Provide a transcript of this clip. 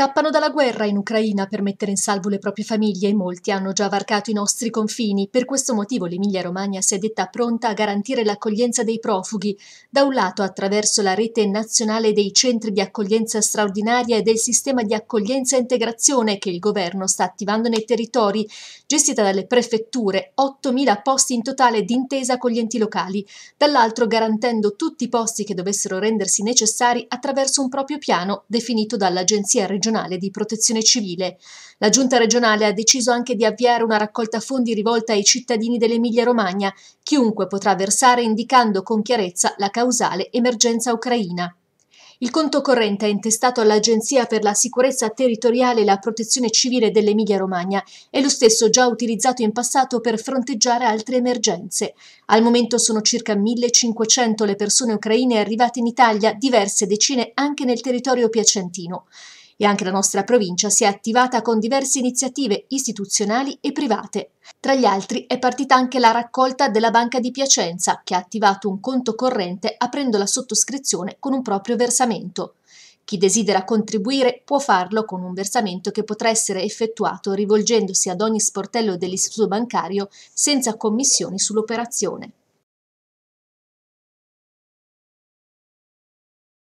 Scappano dalla guerra in Ucraina per mettere in salvo le proprie famiglie e molti hanno già varcato i nostri confini. Per questo motivo l'Emilia-Romagna si è detta pronta a garantire l'accoglienza dei profughi, da un lato attraverso la rete nazionale dei centri di accoglienza straordinaria e del sistema di accoglienza e integrazione che il governo sta attivando nei territori, gestita dalle prefetture, 8.000 posti in totale d'intesa con gli enti locali, dall'altro garantendo tutti i posti che dovessero rendersi necessari attraverso un proprio piano definito dall'Agenzia regionale regionale di protezione civile. La giunta regionale ha deciso anche di avviare una raccolta fondi rivolta ai cittadini dell'Emilia-Romagna. Chiunque potrà versare indicando con chiarezza la causale emergenza ucraina. Il conto corrente è intestato all'Agenzia per la sicurezza territoriale e la protezione civile dell'Emilia-Romagna e lo stesso già utilizzato in passato per fronteggiare altre emergenze. Al momento sono circa 1500 le persone ucraine arrivate in Italia, diverse decine anche nel territorio piacentino e anche la nostra provincia si è attivata con diverse iniziative istituzionali e private. Tra gli altri è partita anche la raccolta della Banca di Piacenza, che ha attivato un conto corrente aprendo la sottoscrizione con un proprio versamento. Chi desidera contribuire può farlo con un versamento che potrà essere effettuato rivolgendosi ad ogni sportello dell'istituto bancario senza commissioni sull'operazione.